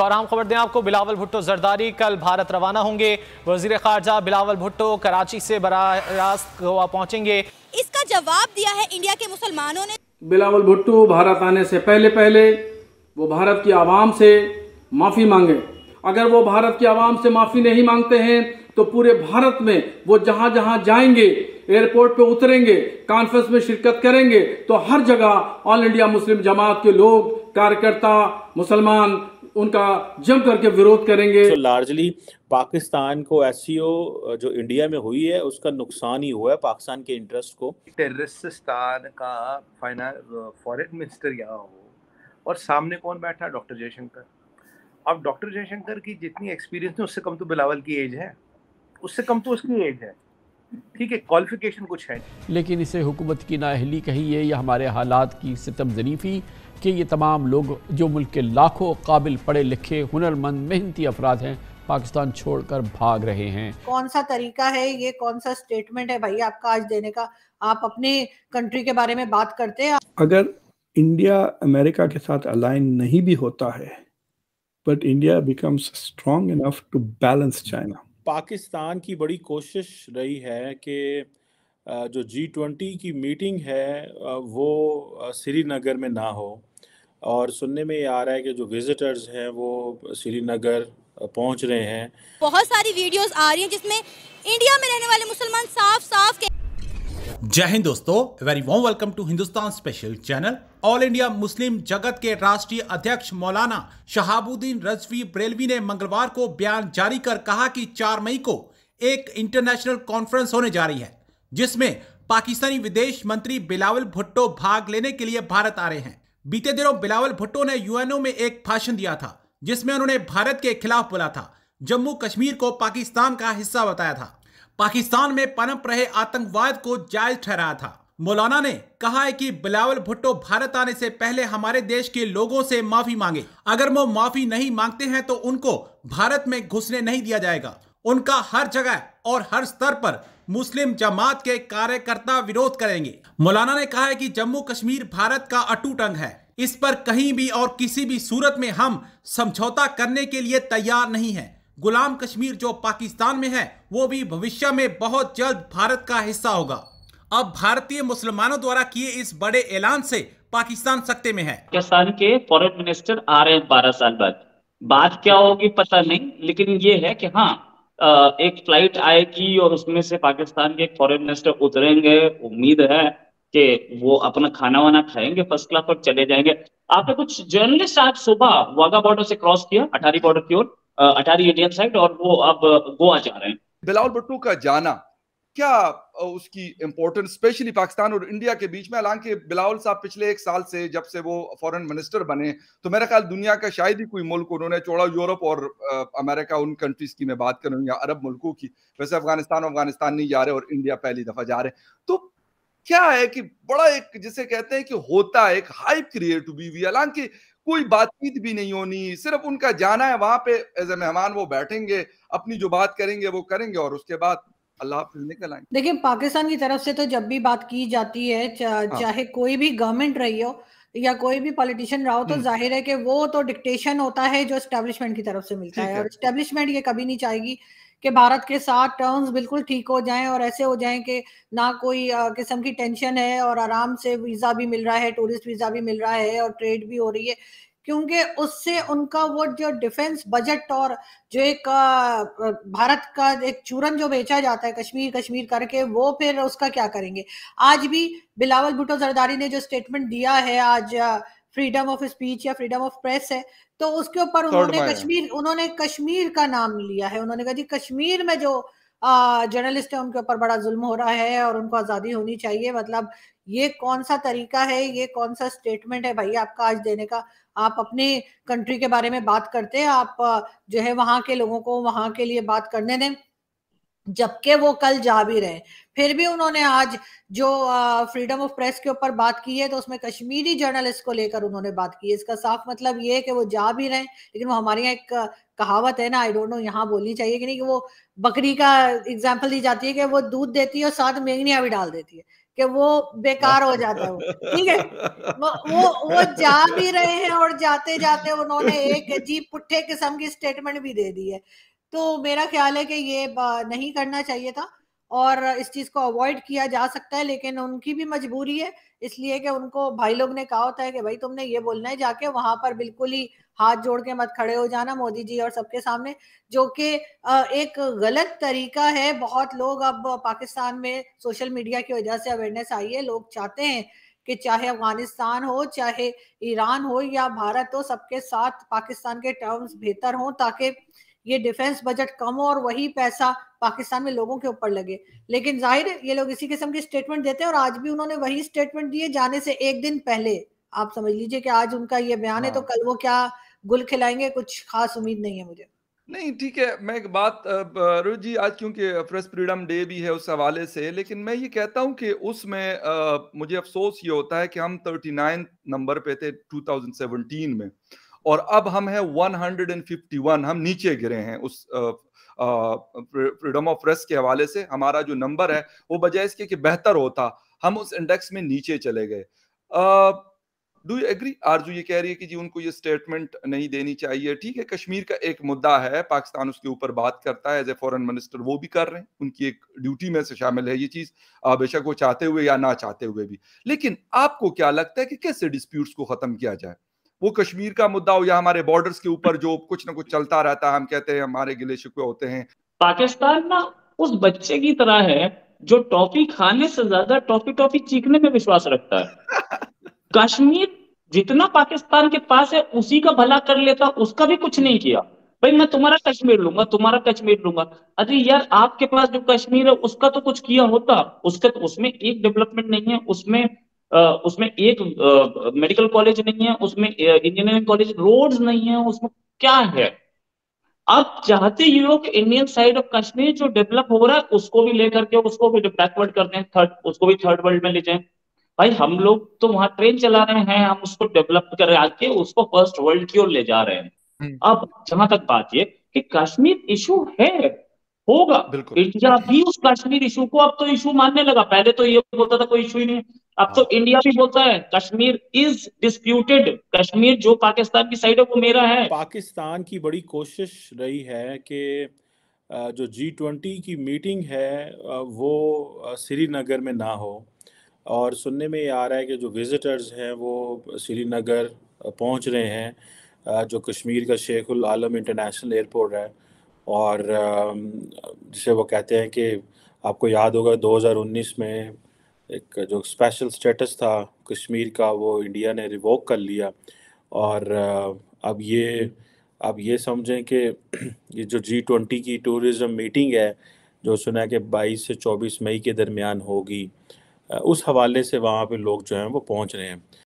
और आम खबर दें आपको बिलावल भुट्टो जरदारी कल भारत रवाना होंगे वजीर खारजा बिलावल भुट्टो कराची से बरह गोवा पहुंचेंगे इसका जवाब दिया है इंडिया के मुसलमानों ने बिलावल भुट्टो भारत आने से पहले पहले वो भारत की आवाम से माफ़ी मांगे अगर वो भारत की आवाम से माफ़ी नहीं मांगते हैं तो पूरे भारत में वो जहां जहां जाएंगे एयरपोर्ट पे उतरेंगे कॉन्फ्रेंस में शिरकत करेंगे तो हर जगह ऑल इंडिया मुस्लिम जमात के लोग कार्यकर्ता मुसलमान उनका जम करके विरोध करेंगे so, लार्जली पाकिस्तान को एससीओ e जो इंडिया में हुई है उसका नुकसान ही हुआ है पाकिस्तान के इंटरेस्ट को टेररिस्तान का फाइनल फॉरेन मिनिस्टर यहाँ हो और सामने कौन बैठा डॉक्टर जयशंकर अब डॉक्टर जयशंकर की जितनी एक्सपीरियंस है उससे कम तो बिलावल की एज है उससे कम तो उसकी एज है ठीक है क्वालिफिकेशन कुछ है लेकिन इसे हुकूमत की नाहली कही है या हमारे हालात की सितम जरीफी कि ये तमाम लोग जो मुल्क के लाखों काबिल पढ़े लिखे हुनरमंद मेहनती अफराद हैं पाकिस्तान छोड़कर भाग रहे हैं कौन सा तरीका है ये कौन सा स्टेटमेंट है भाई आपका आज देने का आप अपने कंट्री के बारे में बात करते हैं अगर इंडिया अमेरिका के साथ अलाइन नहीं भी होता है but India becomes strong enough to balance China Pakistan की बड़ी कोशिश रही है कि जो जी ट्वेंटी की मीटिंग है वो श्रीनगर में ना हो और सुनने में ये आ रहा है कि जो विजिटर्स हैं वो श्रीनगर पहुंच रहे हैं बहुत सारी वीडियोस आ रही हैं जिसमें इंडिया में रहने वाले मुसलमान साफ साफ जय हिंद दोस्तों very warm welcome to Hindustan special channel all India Muslim जगत के राष्ट्रीय अध्यक्ष मौलाना शहाबुद्दीन रजवी ब्रेलवी ने मंगलवार को बयान जारी कर कहा कि 4 मई को एक इंटरनेशनल कॉन्फ्रेंस होने जा रही है जिसमें पाकिस्तानी विदेश मंत्री बिलावल भुट्टो भाग लेने के लिए भारत आ रहे हैं बीते दिनों बिलावल भुट्टो ने यूएनओ में एक भाषण दिया था जिसमें उन्होंने भारत के खिलाफ बोला था जम्मू कश्मीर को पाकिस्तान का हिस्सा बताया था पाकिस्तान में पनप रहे आतंकवाद को जायज ठहराया था मौलाना ने कहा है कि बिलावल भुट्टो भारत आने से पहले हमारे देश के लोगों से माफी मांगे अगर वो माफी नहीं मांगते हैं तो उनको भारत में घुसने नहीं दिया जाएगा उनका हर जगह और हर स्तर पर मुस्लिम जमात के कार्यकर्ता विरोध करेंगे मौलाना ने कहा है कि जम्मू कश्मीर भारत का अटूट अंग है इस पर कहीं भी और किसी भी सूरत में हम समझौता करने के लिए तैयार नहीं है गुलाम कश्मीर जो पाकिस्तान में है वो भी भविष्य में बहुत जल्द भारत का हिस्सा होगा अब भारतीय मुसलमानों द्वारा किए इस बड़े ऐलान से पाकिस्तान सकते में है पाकिस्तान के फॉरेन मिनिस्टर आ रहे हैं बारह साल बाद बात क्या होगी पता नहीं लेकिन ये है कि हाँ एक फ्लाइट आएगी और उसमें से पाकिस्तान के फॉरेन मिनिस्टर उतरेंगे उम्मीद है कि वो अपना खाना वाना खाएंगे फर्स्ट क्लास और चले जाएंगे आपने कुछ जर्नलिस्ट आज सुबह वाघा बॉर्डर से क्रॉस किया अठारी बॉर्डर की ओर अटारी यूनियन साइड और वो अब गोवा जा रहे हैं बिलावल भुट्टो का जाना क्या उसकी इम्पोर्टेंस स्पेशली पाकिस्तान और इंडिया के बीच में हालांकि बिलावल साहब पिछले एक साल से जब से वो फॉरेन मिनिस्टर बने तो मेरा ख्याल दुनिया का शायद ही कोई मुल्क उन्होंने छोड़ा यूरोप और अमेरिका उन कंट्रीज की मैं बात करूँ या अरब मुल्कों की वैसे अफगानिस्तान अफगानिस्तान नहीं जा रहे और इंडिया पहली दफा जा रहे तो क्या है कि बड़ा एक जिसे कहते हैं कि होता है एक हाइप क्रिएट हुई हुई हालांकि कोई बातचीत भी नहीं होनी सिर्फ उनका जाना है वहां पे एज ए मेहमान वो बैठेंगे अपनी जो बात करेंगे वो करेंगे और उसके बाद अल्लाह निकल आएंगे देखिए पाकिस्तान की तरफ से तो जब भी बात की जाती है चा, हाँ। चाहे कोई भी गवर्नमेंट रही हो या कोई भी पॉलिटिशियन रहा हो तो हम्म। जाहिर है कि वो तो डिक्टेशन होता है जो एस्टेब्लिशमेंट की तरफ से मिलता है, है और एस्टेब्लिशमेंट ये कभी नहीं चाहेगी कि भारत के साथ टर्म्स बिल्कुल ठीक हो जाएं और ऐसे हो जाएं कि ना कोई किस्म की टेंशन है और आराम से वीज़ा भी मिल रहा है टूरिस्ट वीज़ा भी मिल रहा है और ट्रेड भी हो रही है क्योंकि उससे उनका वो जो डिफेंस बजट और जो एक भारत का एक चूरन जो बेचा जाता है कश्मीर कश्मीर करके वो फिर उसका क्या करेंगे आज भी बिलावल भुट्टो जरदारी ने जो स्टेटमेंट दिया है आज फ्रीडम ऑफ स्पीच या फ्रीडम ऑफ प्रेस है तो उसके ऊपर उन्होंने कश्मीर उन्होंने कश्मीर का नाम लिया है उन्होंने कहा जी कश्मीर में जो जर्नलिस्ट है उनके ऊपर बड़ा जुल्म हो रहा है और उनको आज़ादी होनी चाहिए मतलब ये कौन सा तरीका है ये कौन सा स्टेटमेंट है भाई आपका आज देने का आप अपने कंट्री के बारे में बात करते हैं आप जो है वहां के लोगों को वहां के लिए बात करने दें जबकि वो कल जा भी रहे फिर भी उन्होंने आज जो फ्रीडम ऑफ प्रेस के ऊपर बात की है तो उसमें कश्मीरी जर्नलिस्ट को लेकर उन्होंने बात की है इसका साफ मतलब ये है कि वो जा भी रहे लेकिन वो हमारे यहाँ एक कहावत है ना आई डोंट नो यहाँ बोलनी चाहिए कि नहीं कि वो बकरी का एग्जाम्पल दी जाती है कि वो दूध देती है और साथ मेघनिया भी डाल देती है कि वो बेकार हो जाता है वो ठीक है वो वो वो जा भी रहे हैं और जाते जाते उन्होंने एक अजीब पुट्ठे किस्म की स्टेटमेंट भी दे दी है तो मेरा ख्याल है कि ये नहीं करना चाहिए था और इस चीज़ को अवॉइड किया जा सकता है लेकिन उनकी भी मजबूरी है इसलिए कि उनको भाई लोग ने कहा होता है कि भाई तुमने ये बोलना है जाके वहां पर बिल्कुल ही हाथ जोड़ के मत खड़े हो जाना मोदी जी और सबके सामने जो कि एक गलत तरीका है बहुत लोग अब पाकिस्तान में सोशल मीडिया की वजह से अवेयरनेस आई है लोग चाहते हैं कि चाहे अफगानिस्तान हो चाहे ईरान हो या भारत हो सबके साथ पाकिस्तान के टर्म्स बेहतर हों ताकि ये डिफेंस बजट कम हो और वही पैसा पाकिस्तान में लोगों के ऊपर लगे लेकिन जाहिर है ये लोग इसी किस्म के स्टेटमेंट देते हैं और आज भी उन्होंने वही स्टेटमेंट दिए जाने से एक दिन पहले आप समझ लीजिए कि आज उनका ये बयान है तो हाँ। कल वो क्या गुल खिलाएंगे कुछ खास उम्मीद नहीं है मुझे नहीं ठीक है मैं एक बात रोहित जी आज क्योंकि प्रेस फ्रीडम डे भी है उस हवाले से लेकिन मैं ये कहता हूँ कि उसमें मुझे अफसोस ये होता है कि हम थर्टी नंबर पे थे 2017 में और अब हम है 151 हम नीचे गिरे हैं उस फ्रीडम ऑफ प्रेस के हवाले से हमारा जो नंबर है वो बजाय इसके कि बेहतर होता हम उस इंडेक्स में नीचे चले गए डू यू एग्री आरजू ये कह रही है कि जी उनको ये स्टेटमेंट नहीं देनी चाहिए ठीक है कश्मीर का एक मुद्दा है पाकिस्तान उसके ऊपर बात करता है एज ए फॉरन मिनिस्टर वो भी कर रहे हैं उनकी एक ड्यूटी में से शामिल है ये चीज़ बेशक वो चाहते हुए या ना चाहते हुए भी लेकिन आपको क्या लगता है कि कैसे डिस्प्यूट्स को ख़त्म किया जाए वो कश्मीर का मुद्दा हो या हमारे बॉर्डर्स के ऊपर जो कुछ ना कुछ चलता रहता है हम कहते हैं हमारे गिले शिकवे होते हैं पाकिस्तान ना उस बच्चे की तरह है जो टॉफी खाने से ज्यादा टॉफी टॉफी चीखने में विश्वास रखता है कश्मीर जितना पाकिस्तान के पास है उसी का भला कर लेता उसका भी कुछ नहीं किया भाई मैं तुम्हारा कश्मीर लूंगा तुम्हारा कश्मीर लूंगा अरे यार आपके पास जो कश्मीर है उसका तो कुछ किया होता उसके तो उसमें एक डेवलपमेंट नहीं है उसमें उसमें एक मेडिकल कॉलेज नहीं है उसमें इंजीनियरिंग कॉलेज रोड्स नहीं है उसमें क्या है आप चाहते ही हो कि इंडियन साइड ऑफ कश्मीर जो डेवलप हो रहा है उसको भी लेकर के उसको भी बैकवर्ड कर दें थर्ड उसको भी थर्ड वर्ल्ड में ले जाएं भाई हम लोग तो वहां ट्रेन चला रहे हैं हम उसको डेवलप कर रहे आके उसको फर्स्ट वर्ल्ड की ओर ले जा रहे हैं हम्म। अब जहां तक बात ये कि कश्मीर इशू है होगा इंडिया भी उस कश्मीर इशू को अब तो इशू मानने लगा पहले तो ये बोलता था कोई इशू ही नहीं अब तो इंडिया हाँ। भी बोलता है कश्मीर इज डिस्प्यूटेड कश्मीर जो पाकिस्तान की साइड है वो मेरा है पाकिस्तान की बड़ी कोशिश रही है कि जो जी ट्वेंटी की मीटिंग है वो श्रीनगर में ना हो और सुनने में ये आ रहा है कि जो विजिटर्स हैं वो श्रीनगर पहुंच रहे हैं जो कश्मीर का शेख उल आलम इंटरनेशनल एयरपोर्ट है और जिसे वो कहते हैं कि आपको याद होगा 2019 में एक जो स्पेशल स्टेटस था कश्मीर का वो इंडिया ने रिवोक कर लिया और अब ये अब ये समझें कि ये जो जी ट्वेंटी की टूरिज़म मीटिंग है जो सुना है कि 22 से 24 मई के दरमियान होगी उस हवाले से वहाँ पे लोग जो हैं वो पहुँच रहे हैं